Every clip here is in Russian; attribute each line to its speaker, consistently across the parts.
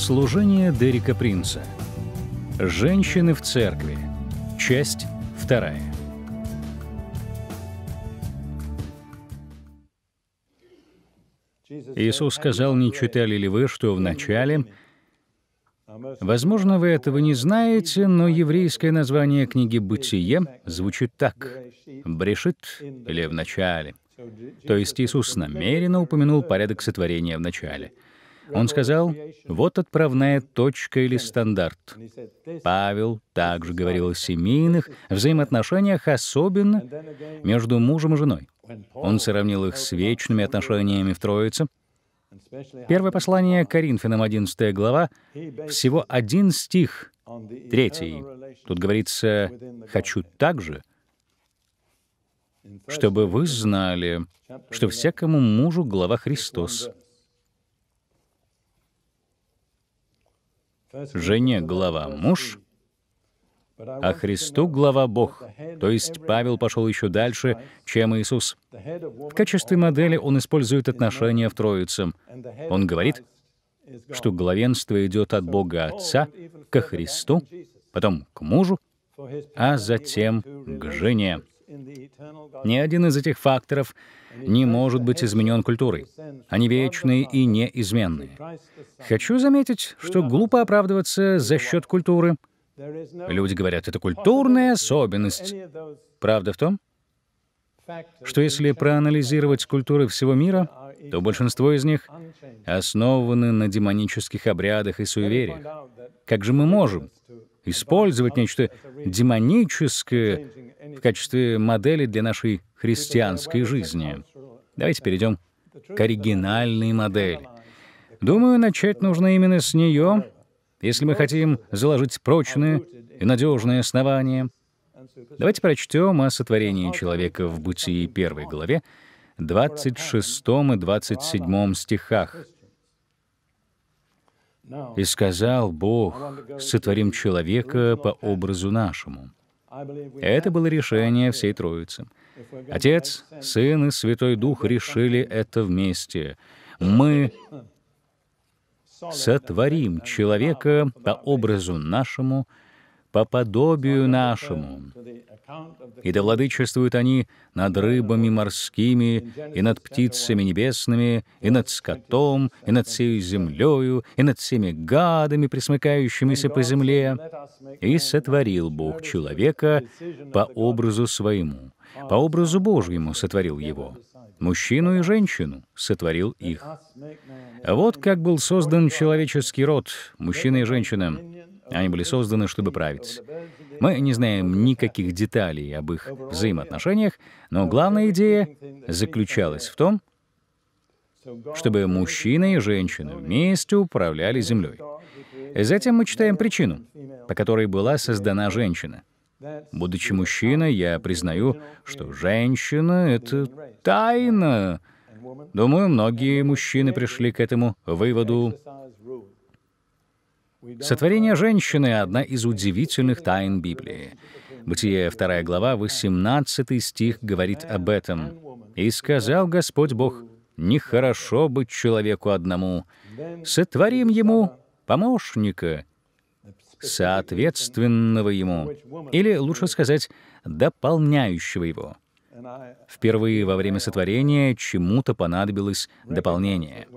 Speaker 1: Служение Дерека Принца. Женщины в церкви. Часть вторая. Иисус сказал, не читали ли вы, что в начале... Возможно, вы этого не знаете, но еврейское название книги «Бытие» звучит так — «брешит» или «в начале». То есть Иисус намеренно упомянул порядок сотворения в начале — он сказал, вот отправная точка или стандарт. Павел также говорил о семейных взаимоотношениях, особенно между мужем и женой. Он сравнил их с вечными отношениями в Троице. Первое послание Коринфянам, 11 глава, всего один стих, третий. Тут говорится «хочу также», чтобы вы знали, что всякому мужу глава Христос, жене глава муж, а Христу глава Бог. То есть Павел пошел еще дальше, чем Иисус. В качестве модели он использует отношения в Троице. Он говорит, что главенство идет от Бога Отца ко Христу, потом к мужу, а затем к жене. Ни один из этих факторов не может быть изменен культурой. Они вечные и неизменные. Хочу заметить, что глупо оправдываться за счет культуры. Люди говорят, это культурная особенность. Правда в том, что если проанализировать культуры всего мира, то большинство из них основаны на демонических обрядах и суевериях. Как же мы можем использовать нечто демоническое в качестве модели для нашей христианской жизни? Давайте перейдем к оригинальной модели. Думаю, начать нужно именно с нее, если мы хотим заложить прочные и надежные основания. Давайте прочтем о сотворении человека в Бытии первой главе, 26 и 27 стихах. «И сказал Бог, сотворим человека по образу нашему». Это было решение всей Троицы — Отец, Сын и Святой Дух решили это вместе. Мы сотворим человека по образу нашему, по подобию нашему. И да владычествуют они над рыбами морскими, и над птицами небесными, и над скотом, и над всей землею, и над всеми гадами, присмыкающимися по земле. И сотворил Бог человека по образу своему. По образу Божьему сотворил его. Мужчину и женщину сотворил их. Вот как был создан человеческий род, мужчина и женщина. Они были созданы, чтобы править. Мы не знаем никаких деталей об их взаимоотношениях, но главная идея заключалась в том, чтобы мужчина и женщина вместе управляли землей. Затем мы читаем причину, по которой была создана женщина. Будучи мужчиной, я признаю, что женщина — это тайна. Думаю, многие мужчины пришли к этому выводу. Сотворение женщины — одна из удивительных тайн Библии. Бытие 2 глава, 18 стих говорит об этом. «И сказал Господь Бог, нехорошо быть человеку одному. Сотворим ему помощника соответственного ему, или, лучше сказать, дополняющего его. Впервые во время сотворения чему-то понадобилось дополнение.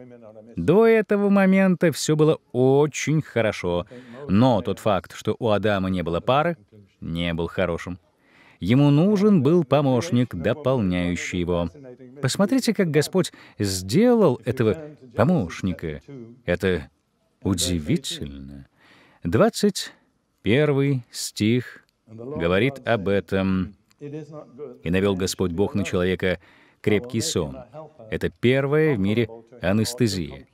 Speaker 1: До этого момента все было очень хорошо, но тот факт, что у Адама не было пары, не был хорошим. Ему нужен был помощник, дополняющий его. Посмотрите, как Господь сделал этого помощника. Это удивительно. 21 стих говорит об этом. «И навел Господь Бог на человека крепкий сон». Это первая в мире анестезия.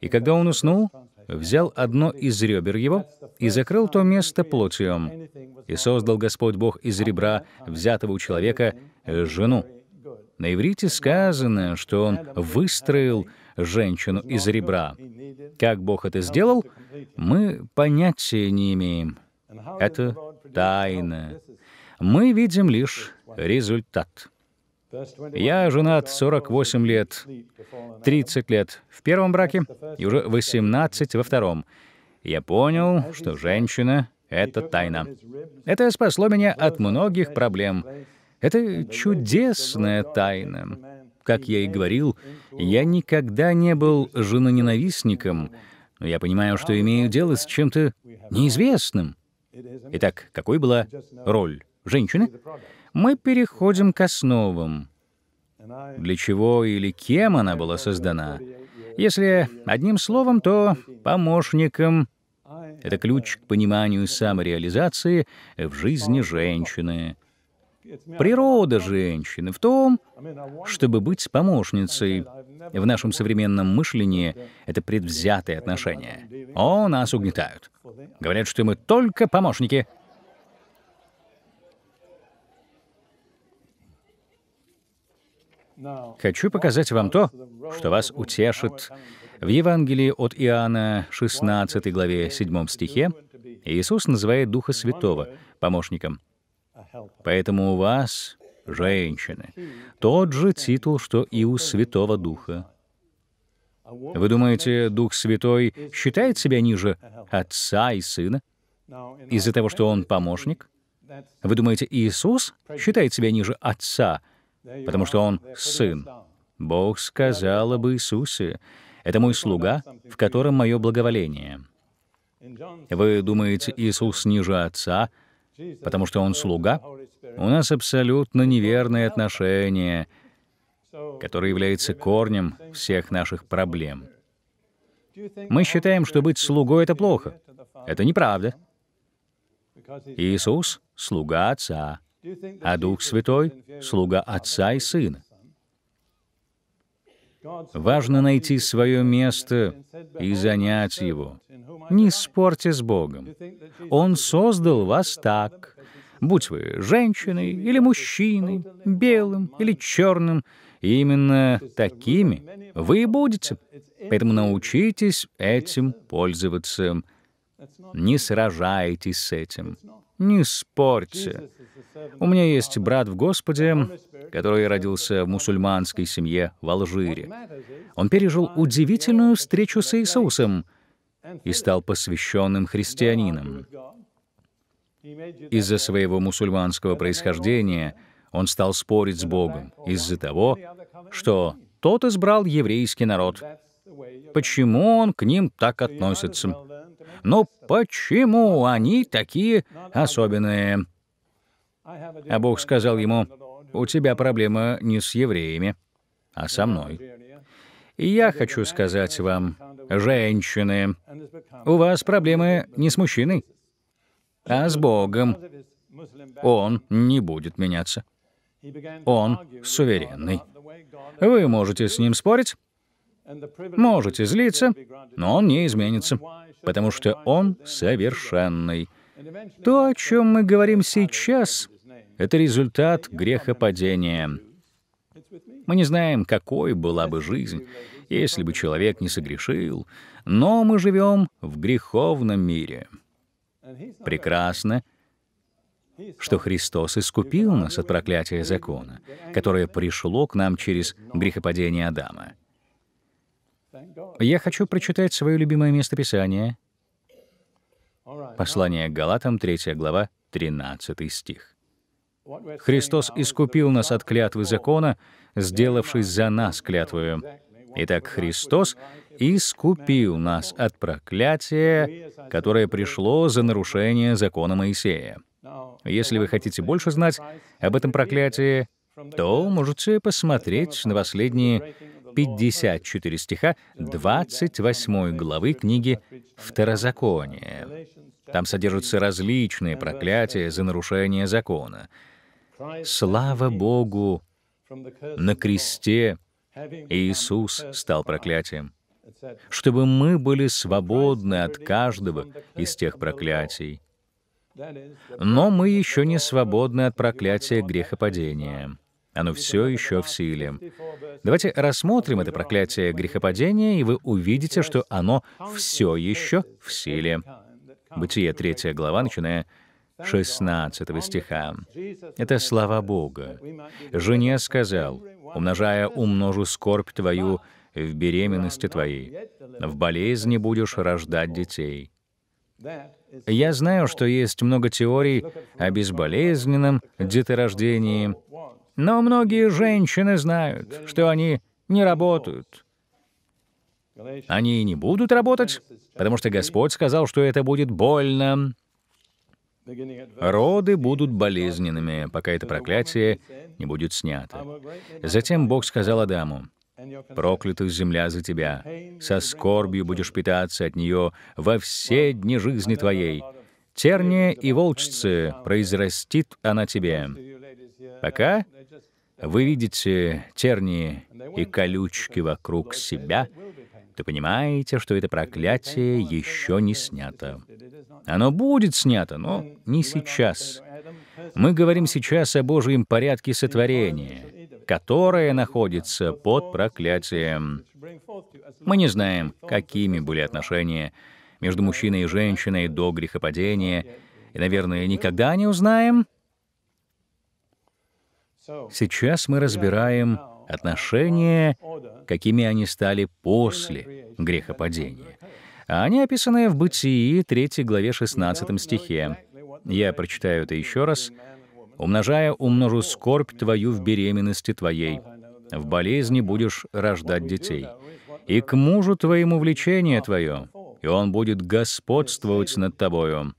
Speaker 1: И когда он уснул, взял одно из ребер его и закрыл то место плотью. И создал Господь Бог из ребра, взятого у человека, жену. На иврите сказано, что он выстроил женщину из ребра. Как Бог это сделал, мы понятия не имеем. Это тайна. Мы видим лишь результат. Я женат 48 лет, 30 лет в первом браке и уже 18 во втором. Я понял, что женщина — это тайна. Это спасло меня от многих проблем. Это чудесная тайна. Как я и говорил, я никогда не был женоненавистником, но я понимаю, что имею дело с чем-то неизвестным. Итак, какой была роль женщины? Мы переходим к основам. Для чего или кем она была создана? Если одним словом, то помощником. Это ключ к пониманию самореализации в жизни женщины. Природа женщины в том, чтобы быть помощницей. В нашем современном мышлении это предвзятые отношения. О, нас угнетают. Говорят, что мы только помощники. Хочу показать вам то, что вас утешит. В Евангелии от Иоанна 16 главе 7 стихе Иисус называет Духа Святого помощником — Поэтому у вас, женщины, тот же титул, что и у Святого Духа. Вы думаете, Дух Святой считает себя ниже отца и сына из-за того, что он помощник? Вы думаете, Иисус считает себя ниже отца, потому что он сын? Бог сказал об Иисусе, «Это мой слуга, в котором мое благоволение». Вы думаете, Иисус ниже отца, потому что он слуга, у нас абсолютно неверные отношения, которые являются корнем всех наших проблем. Мы считаем, что быть слугой — это плохо. Это неправда. Иисус — слуга Отца, а Дух Святой — слуга Отца и Сына. Важно найти свое место и занять его. Не спорьте с Богом. Он создал вас так. Будь вы женщиной или мужчиной, белым или черным, именно такими вы и будете. Поэтому научитесь этим пользоваться. Не сражайтесь с этим. Не спорьте. У меня есть брат в Господе, который родился в мусульманской семье в Алжире. Он пережил удивительную встречу с Иисусом — и стал посвященным христианином. Из-за своего мусульманского происхождения он стал спорить с Богом из-за того, что тот избрал еврейский народ. Почему он к ним так относится? Но почему они такие особенные? А Бог сказал ему, «У тебя проблема не с евреями, а со мной». И я хочу сказать вам, Женщины, у вас проблемы не с мужчиной, а с Богом. Он не будет меняться. Он суверенный. Вы можете с ним спорить, можете злиться, но он не изменится, потому что он совершенный. То, о чем мы говорим сейчас, это результат грехопадения. Мы не знаем, какой была бы жизнь, если бы человек не согрешил, но мы живем в греховном мире. Прекрасно, что Христос искупил нас от проклятия закона, которое пришло к нам через грехопадение Адама. Я хочу прочитать свое любимое местописание. Послание к Галатам, 3 глава, 13 стих. «Христос искупил нас от клятвы закона, сделавшись за нас клятвою, Итак, Христос искупил нас от проклятия, которое пришло за нарушение закона Моисея. Если вы хотите больше знать об этом проклятии, то можете посмотреть на последние 54 стиха 28 главы книги «Второзаконие». Там содержатся различные проклятия за нарушение закона. Слава Богу, на кресте — Иисус стал проклятием, чтобы мы были свободны от каждого из тех проклятий. Но мы еще не свободны от проклятия грехопадения. Оно все еще в силе. Давайте рассмотрим это проклятие грехопадения, и вы увидите, что оно все еще в силе. Бытие 3 глава, начиная 16 стиха. Это слова Бога. «Жене сказал, умножая умножу скорбь твою в беременности твоей. В болезни будешь рождать детей. Я знаю, что есть много теорий о безболезненном деторождении, но многие женщины знают, что они не работают. Они и не будут работать, потому что Господь сказал, что это будет больно. Роды будут болезненными, пока это проклятие не будет снято. Затем Бог сказал Адаму, Проклятая земля за тебя, со скорбью будешь питаться от нее во все дни жизни твоей. Терния и волчцы произрастит она тебе». Пока вы видите тернии и колючки вокруг себя, вы понимаете, что это проклятие еще не снято. Оно будет снято, но не сейчас. Мы говорим сейчас о Божьем порядке сотворения, которое находится под проклятием. Мы не знаем, какими были отношения между мужчиной и женщиной до грехопадения, и, наверное, никогда не узнаем. Сейчас мы разбираем отношения, какими они стали после грехопадения. А они описаны в Бытии 3 главе 16 стихе. Я прочитаю это еще раз. «Умножая, умножу скорбь твою в беременности твоей, в болезни будешь рождать детей. И к мужу твоему влечение твое, и он будет господствовать над тобою».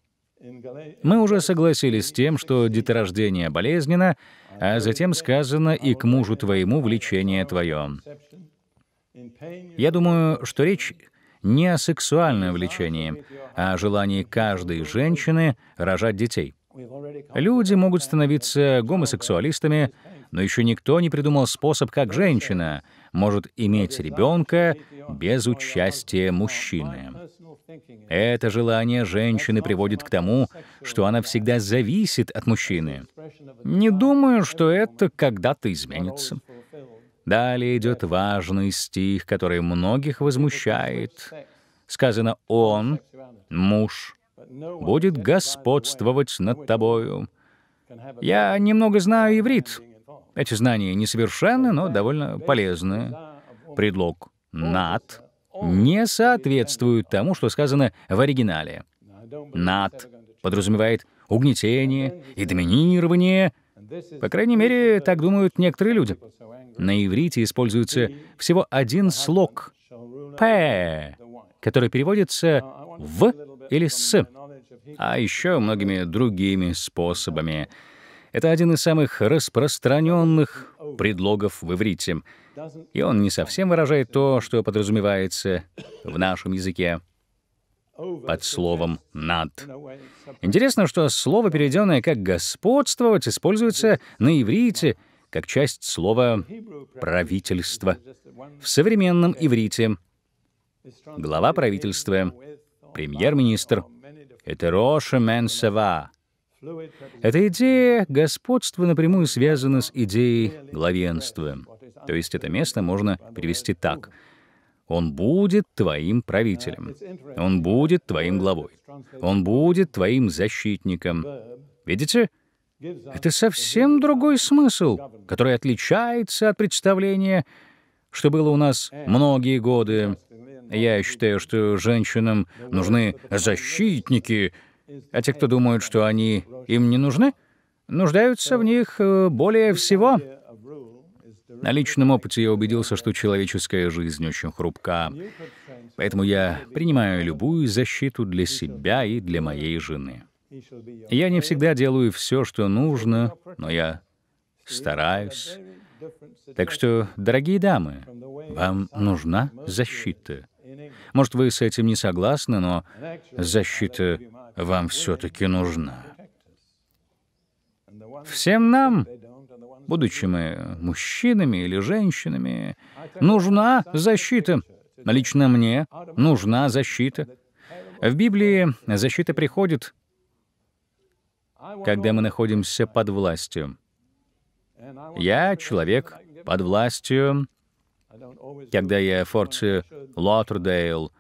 Speaker 1: Мы уже согласились с тем, что деторождение болезненно, а затем сказано «и к мужу твоему влечение твое». Я думаю, что речь не о сексуальном влечении, а о желании каждой женщины рожать детей. Люди могут становиться гомосексуалистами, но еще никто не придумал способ, как женщина может иметь ребенка без участия мужчины. Это желание женщины приводит к тому, что она всегда зависит от мужчины. Не думаю, что это когда-то изменится. Далее идет важный стих, который многих возмущает. Сказано «Он, муж, будет господствовать над тобою». Я немного знаю иврит. Эти знания несовершенны, но довольно полезны. Предлог «над» не соответствуют тому, что сказано в оригинале. «Над» подразумевает угнетение и доминирование. По крайней мере, так думают некоторые люди. На иврите используется всего один слог «п», который переводится «в» или «с», а еще многими другими способами — это один из самых распространенных предлогов в иврите, и он не совсем выражает то, что подразумевается в нашем языке под словом «над». Интересно, что слово, переведенное как «господствовать», используется на иврите как часть слова «правительство». В современном иврите глава правительства, премьер-министр — это «роша менсева», эта идея господства напрямую связана с идеей главенства. То есть это место можно привести так. Он будет твоим правителем. Он будет твоим главой. Он будет твоим защитником. Видите? Это совсем другой смысл, который отличается от представления, что было у нас многие годы. Я считаю, что женщинам нужны защитники, а те, кто думают, что они им не нужны, нуждаются в них э, более всего. На личном опыте я убедился, что человеческая жизнь очень хрупка, поэтому я принимаю любую защиту для себя и для моей жены. Я не всегда делаю все, что нужно, но я стараюсь. Так что, дорогие дамы, вам нужна защита. Может, вы с этим не согласны, но защита вам все-таки нужна. Всем нам, будучи мы мужчинами или женщинами, нужна защита. Лично мне нужна защита. В Библии защита приходит, когда мы находимся под властью. Я человек под властью. Когда я в форте Лоттердейл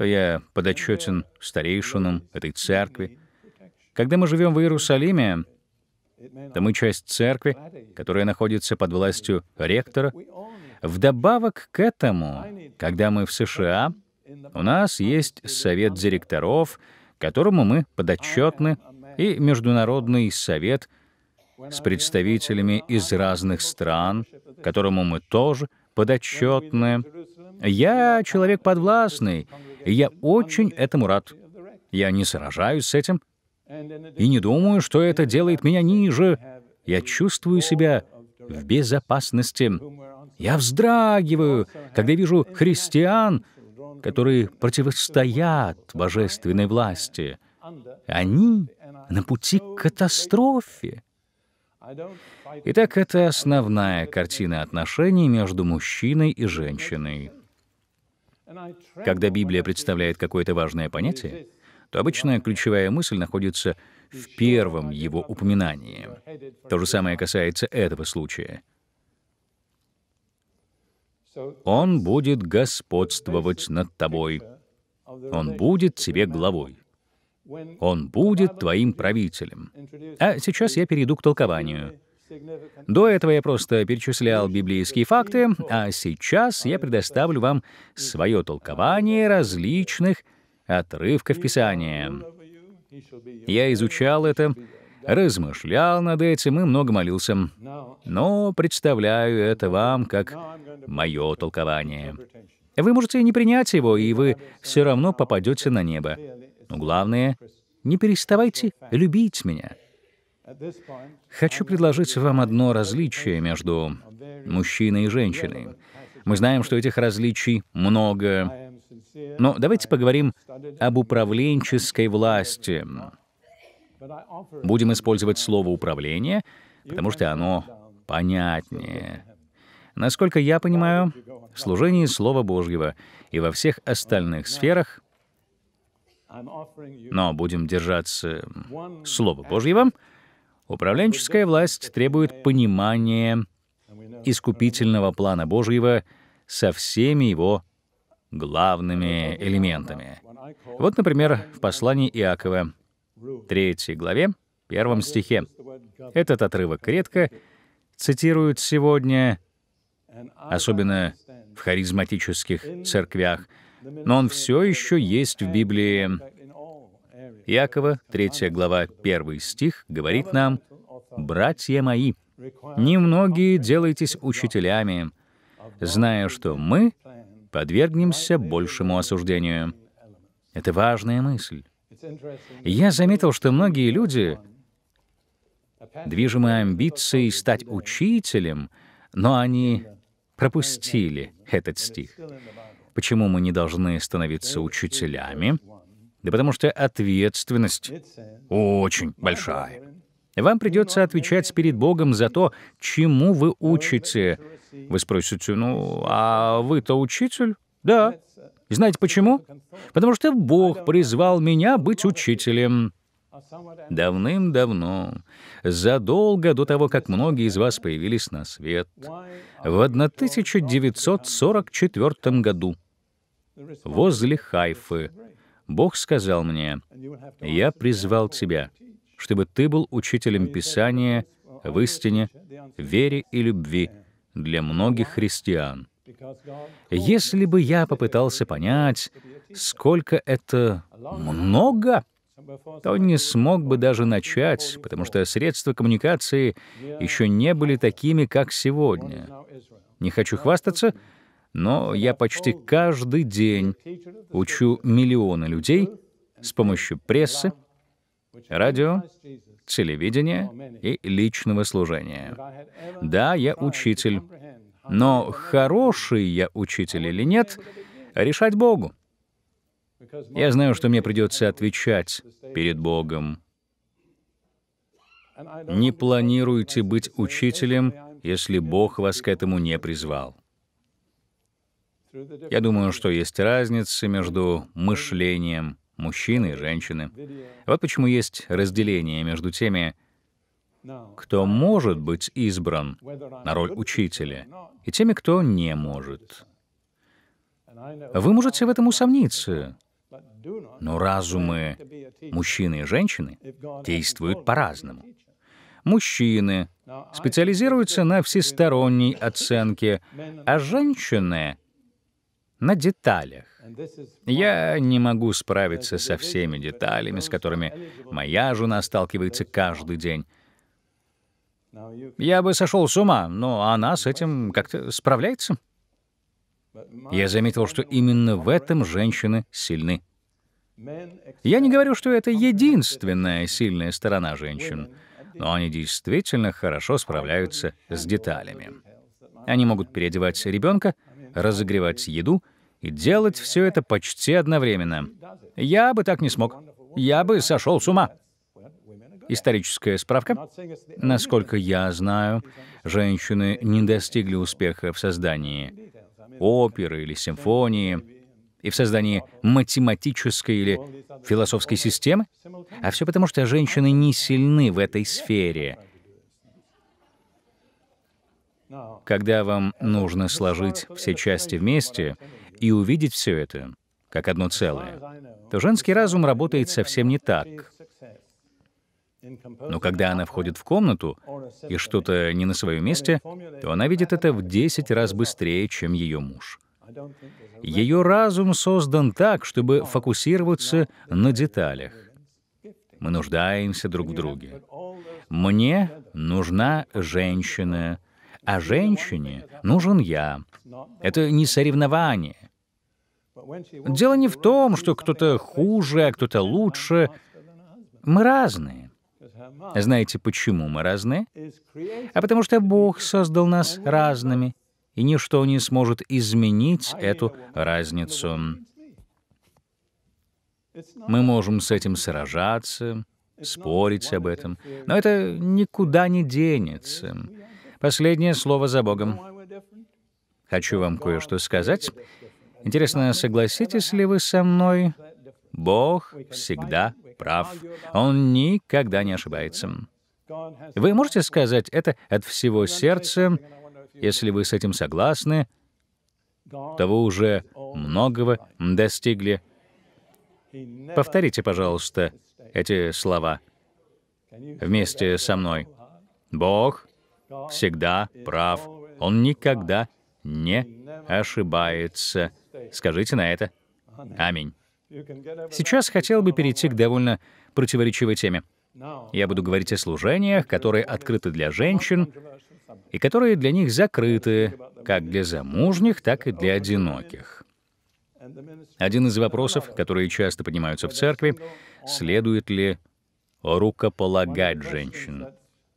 Speaker 1: что я подотчетен старейшинам этой церкви. Когда мы живем в Иерусалиме, то мы часть церкви, которая находится под властью ректора. Вдобавок к этому, когда мы в США, у нас есть совет директоров, которому мы подотчетны, и Международный совет с представителями из разных стран, которому мы тоже подотчетны. Я человек подвластный, и я очень этому рад. Я не сражаюсь с этим и не думаю, что это делает меня ниже. Я чувствую себя в безопасности. Я вздрагиваю, когда вижу христиан, которые противостоят божественной власти. Они на пути к катастрофе. Итак, это основная картина отношений между мужчиной и женщиной. Когда Библия представляет какое-то важное понятие, то обычно ключевая мысль находится в первом его упоминании. То же самое касается этого случая. Он будет господствовать над тобой. Он будет тебе главой. Он будет твоим правителем. А сейчас я перейду к толкованию. До этого я просто перечислял библейские факты, а сейчас я предоставлю вам свое толкование различных отрывков Писания. Я изучал это, размышлял над этим и много молился, но представляю это вам как мое толкование. Вы можете не принять его, и вы все равно попадете на небо. Но главное, не переставайте любить меня — Хочу предложить вам одно различие между мужчиной и женщиной. Мы знаем, что этих различий много. Но давайте поговорим об управленческой власти. Будем использовать слово «управление», потому что оно понятнее. Насколько я понимаю, служение служении Слова Божьего и во всех остальных сферах, но будем держаться Слова Божьего — Управленческая власть требует понимания искупительного плана Божьего со всеми его главными элементами. Вот, например, в послании Иакова, 3 главе, первом стихе. Этот отрывок редко цитируют сегодня, особенно в харизматических церквях, но он все еще есть в Библии. Иакова, 3 глава, 1 стих, говорит нам, «Братья мои, немногие делайтесь учителями, зная, что мы подвергнемся большему осуждению». Это важная мысль. Я заметил, что многие люди, движимы амбицией стать учителем, но они пропустили этот стих. Почему мы не должны становиться учителями? Да потому что ответственность очень большая. Вам придется отвечать перед Богом за то, чему вы учите. Вы спросите, ну, а вы-то учитель? Да. Знаете почему? Потому что Бог призвал меня быть учителем. Давным-давно, задолго до того, как многие из вас появились на свет, в 1944 году возле Хайфы Бог сказал мне, «Я призвал тебя, чтобы ты был учителем Писания в истине, вере и любви для многих христиан». Если бы я попытался понять, сколько это много, то не смог бы даже начать, потому что средства коммуникации еще не были такими, как сегодня. Не хочу хвастаться, но я почти каждый день учу миллионы людей с помощью прессы, радио, телевидения и личного служения. Да, я учитель, но хороший я учитель или нет, решать Богу. Я знаю, что мне придется отвечать перед Богом. Не планируйте быть учителем, если Бог вас к этому не призвал. Я думаю, что есть разница между мышлением мужчины и женщины. Вот почему есть разделение между теми, кто может быть избран на роль учителя, и теми, кто не может. Вы можете в этом усомниться, но разумы мужчины и женщины действуют по-разному. Мужчины специализируются на всесторонней оценке, а женщины на деталях. Я не могу справиться со всеми деталями, с которыми моя жена сталкивается каждый день. Я бы сошел с ума, но она с этим как-то справляется. Я заметил, что именно в этом женщины сильны. Я не говорю, что это единственная сильная сторона женщин, но они действительно хорошо справляются с деталями. Они могут переодевать ребенка — разогревать еду и делать все это почти одновременно. Я бы так не смог. Я бы сошел с ума. Историческая справка. Насколько я знаю, женщины не достигли успеха в создании оперы или симфонии, и в создании математической или философской системы? А все потому, что женщины не сильны в этой сфере — когда вам нужно сложить все части вместе и увидеть все это как одно целое, то женский разум работает совсем не так. Но когда она входит в комнату и что-то не на своем месте, то она видит это в 10 раз быстрее, чем ее муж. Ее разум создан так, чтобы фокусироваться на деталях. Мы нуждаемся друг в друге. Мне нужна женщина, а женщине нужен я. Это не соревнование. Дело не в том, что кто-то хуже, а кто-то лучше. Мы разные. Знаете, почему мы разные? А потому что Бог создал нас разными, и ничто не сможет изменить эту разницу. Мы можем с этим сражаться, спорить об этом, но это никуда не денется. Последнее слово за Богом. Хочу вам кое-что сказать. Интересно, согласитесь ли вы со мной? Бог всегда прав. Он никогда не ошибается. Вы можете сказать это от всего сердца, если вы с этим согласны, то вы уже многого достигли. Повторите, пожалуйста, эти слова вместе со мной. Бог всегда прав. Он никогда не ошибается. Скажите на это «Аминь». Сейчас хотел бы перейти к довольно противоречивой теме. Я буду говорить о служениях, которые открыты для женщин и которые для них закрыты, как для замужних, так и для одиноких. Один из вопросов, которые часто поднимаются в церкви, следует ли рукополагать женщин.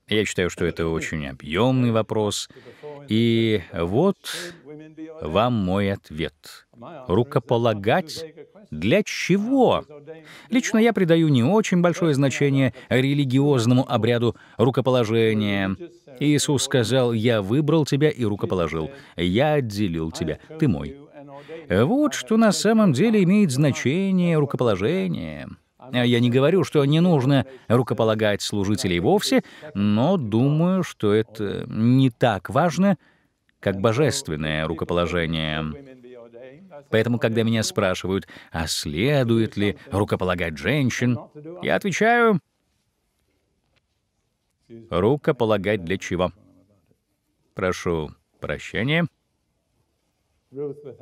Speaker 1: Я считаю, что это очень объемный вопрос. И вот вам мой ответ. Рукополагать для чего? Лично я придаю не очень большое значение религиозному обряду рукоположения. Иисус сказал, «Я выбрал тебя и рукоположил, я отделил тебя, ты мой». Вот что на самом деле имеет значение рукоположение — Э, я не говорю, что не нужно рукополагать служителей вовсе, но думаю, что это не так важно, как божественное рукоположение. Поэтому, когда меня спрашивают, а следует ли рукополагать женщин, я отвечаю, рукополагать для чего? Прошу прощения.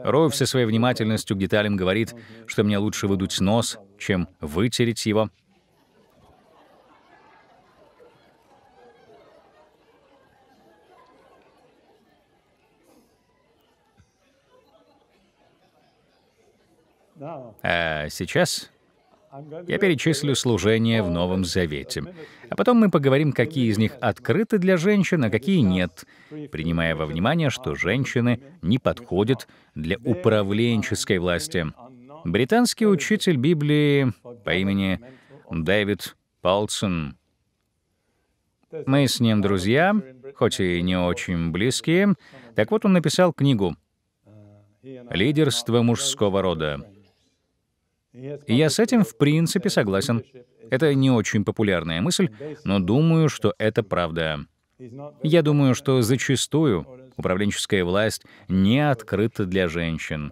Speaker 1: Роу со своей внимательностью к деталям говорит, что мне лучше выдуть нос, чем вытереть его. А сейчас я перечислю служения в Новом Завете. А потом мы поговорим, какие из них открыты для женщин, а какие нет, принимая во внимание, что женщины не подходят для управленческой власти. Британский учитель Библии по имени Дэвид Полсон. Мы с ним друзья, хоть и не очень близкие. Так вот, он написал книгу «Лидерство мужского рода» я с этим, в принципе, согласен. Это не очень популярная мысль, но думаю, что это правда. Я думаю, что зачастую управленческая власть не открыта для женщин.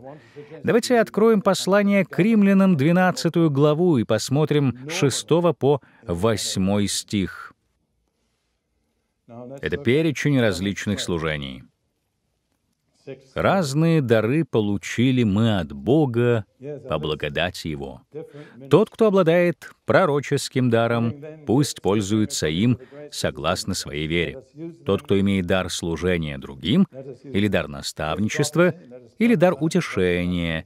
Speaker 1: Давайте откроем послание к римлянам 12 главу и посмотрим 6 по 8 стих. Это перечень различных служений. Разные дары получили мы от Бога по благодати Его. Тот, кто обладает пророческим даром, пусть пользуется им согласно своей вере. Тот, кто имеет дар служения другим, или дар наставничества, или дар утешения,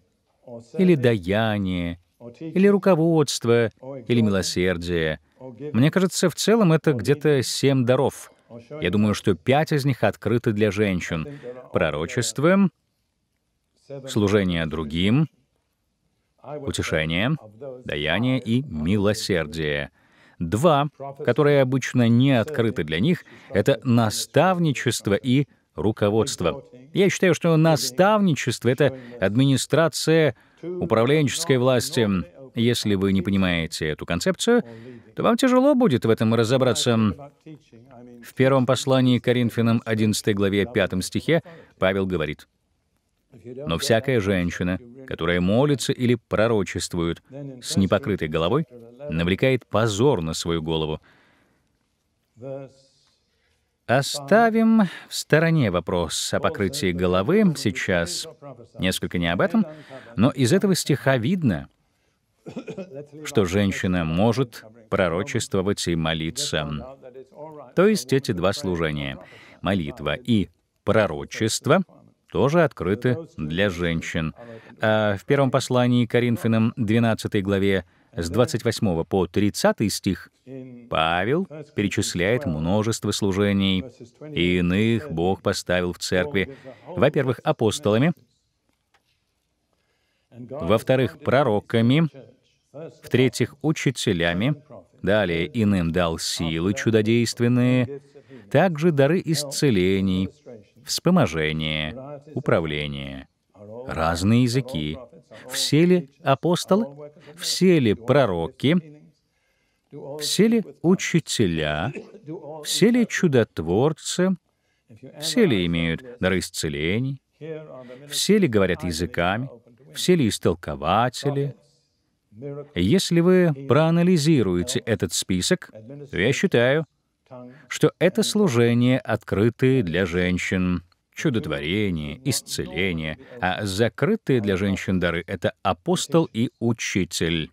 Speaker 1: или даяние, или руководство, или милосердие. Мне кажется, в целом это где-то семь даров, я думаю, что пять из них открыты для женщин. Пророчество, служение другим, утешение, даяние и милосердие. Два, которые обычно не открыты для них, это наставничество и руководство. Я считаю, что наставничество — это администрация управленческой власти. Если вы не понимаете эту концепцию, то вам тяжело будет в этом разобраться. В первом послании к Коринфянам 11 главе 5 стихе Павел говорит, «Но всякая женщина, которая молится или пророчествует с непокрытой головой, навлекает позор на свою голову». Оставим в стороне вопрос о покрытии головы сейчас, несколько не об этом, но из этого стиха видно, что женщина может пророчествовать и молиться. То есть эти два служения — молитва и пророчество — тоже открыты для женщин. А в первом послании Коринфянам 12 главе с 28 по 30 стих Павел перечисляет множество служений, и иных Бог поставил в церкви, во-первых, апостолами, во-вторых, пророками, в-третьих, учителями, Далее иным дал силы чудодейственные, также дары исцелений, вспоможения, управления, разные языки. Все ли апостолы? Все ли пророки? Все ли учителя? Все ли чудотворцы? Все ли имеют дары исцелений? Все ли говорят языками? Все ли истолкователи? Если вы проанализируете этот список, то я считаю, что это служение открытое для женщин, чудотворение, исцеление, а закрытые для женщин дары — это апостол и учитель.